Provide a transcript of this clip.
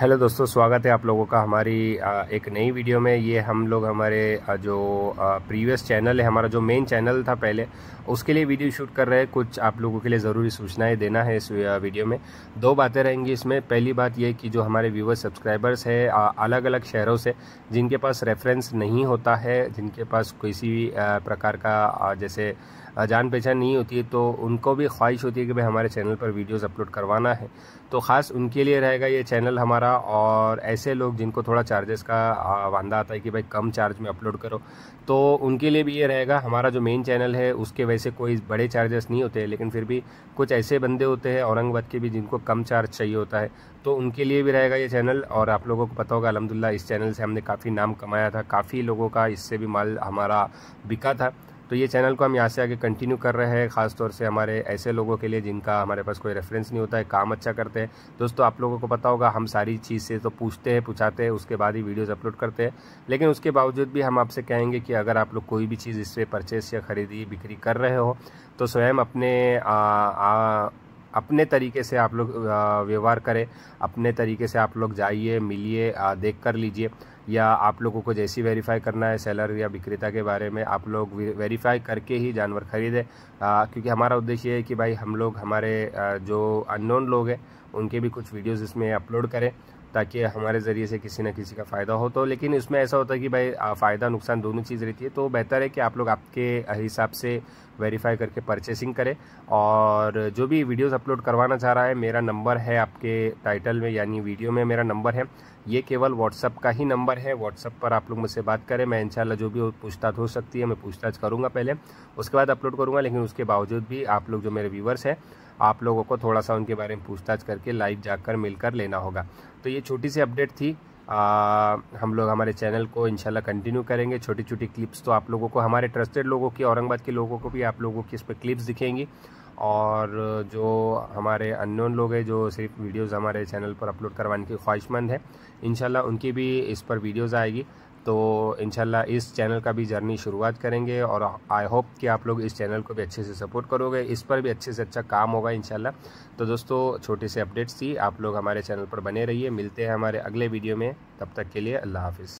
hello दोस्तों स्वागत है आप लोगों का हमारी एक नई वीडियो में ये हम लोग हमारे जो प्रीवियस चैनल है हमारा जो मेन चैनल था पहले उसके लिए वीडियो शूट कर रहे हैं कुछ आप लोगों के लिए ज़रूरी सूचनाएं देना है इस वीडियो में दो बातें रहेंगी इसमें पहली बात ये कि जो हमारे व्यूवर सब्सक्राइबर्स है अलग अलग शहरों से जिनके पास रेफरेंस नहीं होता है जिनके पास किसी भी प्रकार का जैसे जान पहचान नहीं होती है तो उनको भी ख्वाहिश होती है कि भाई हमारे चैनल पर वीडियोज़ अपलोड करवाना है तो ख़ास उनके लिए रहेगा ये चैनल हमारा था और ऐसे लोग जिनको थोड़ा चार्जेस का वादा आता है कि भाई कम चार्ज में अपलोड करो तो उनके लिए भी ये रहेगा हमारा जो मेन चैनल है उसके वैसे कोई बड़े चार्जेस नहीं होते हैं लेकिन फिर भी कुछ ऐसे बंदे होते हैं औरंगाबाद के भी जिनको कम चार्ज चाहिए होता है तो उनके लिए भी रहेगा ये चैनल और आप लोगों को पता होगा अलहमदिल्ला इस चैनल से हमने काफ़ी नाम कमाया था काफ़ी लोगों का इससे भी माल हमारा बिका था तो ये चैनल को हम यहाँ से आगे कंटिन्यू कर रहे हैं ख़ासतौर से हमारे ऐसे लोगों के लिए जिनका हमारे पास कोई रेफरेंस नहीं होता है काम अच्छा करते हैं दोस्तों आप लोगों को पता होगा हम सारी चीज़ से तो पूछते हैं पूछाते हैं उसके बाद ही वीडियोज़ अपलोड करते हैं लेकिन उसके बावजूद भी हम आपसे कहेंगे कि अगर आप लोग कोई भी चीज़ इससे परचेस या ख़रीदी बिक्री कर रहे हो तो स्वयं अपने आ, आ, अपने तरीके से आप लोग व्यवहार करें अपने तरीके से आप लोग जाइए मिलिए देख कर लीजिए या आप लोगों को जैसी वेरीफाई करना है सेलर या विक्रेता के बारे में आप लोग वेरीफाई करके ही जानवर खरीदें क्योंकि हमारा उद्देश्य है कि भाई हम लोग हमारे जो अननोन लोग हैं उनके भी कुछ वीडियोज़ इसमें अपलोड करें ताकि हमारे ज़रिए से किसी ना किसी का फ़ायदा हो तो लेकिन इसमें ऐसा होता है कि भाई फ़ायदा नुकसान दोनों चीज़ रहती है तो बेहतर है कि आप लोग आपके हिसाब से वेरीफाई करके परचेसिंग करें और जो भी वीडियोस अपलोड करवाना चाह रहा है मेरा नंबर है आपके टाइटल में यानी वीडियो में मेरा नंबर है ये केवल व्हाट्सअप का ही नंबर है व्हाट्सअप पर आप लोग मुझसे बात करें मैं इंशाल्लाह जो भी पूछताछ हो सकती है मैं पूछताछ करूँगा पहले उसके बाद अपलोड करूँगा लेकिन उसके बावजूद भी आप लोग जो मेरे व्यूवर्स हैं आप लोगों को थोड़ा सा उनके बारे में पूछताछ करके लाइव जाकर मिलकर लेना होगा तो ये छोटी सी अपडेट थी आ, हम लोग हमारे चैनल को इंशाल्लाह कंटिन्यू करेंगे छोटी छोटी क्लिप्स तो आप लोगों को हमारे ट्रस्टेड लोगों की औरंगाबाद के लोगों को भी आप लोगों की इस पर क्लिप्स दिखेंगी और जो हमारे अननोन लोग हैं जो सिर्फ वीडियोस हमारे चैनल पर अपलोड करवाने की ख्वाहिशमंद है इनशाला उनकी भी इस पर वीडियोस आएगी तो इन इस चैनल का भी जर्नी शुरुआत करेंगे और आई होप कि आप लोग इस चैनल को भी अच्छे से सपोर्ट करोगे इस पर भी अच्छे से अच्छा काम होगा इन तो दोस्तों छोटी सी अपडेट्स थी आप लोग हमारे चैनल पर बने रहिए मिलते हैं हमारे अगले वीडियो में तब तक के लिए अल्लाह हाफिज़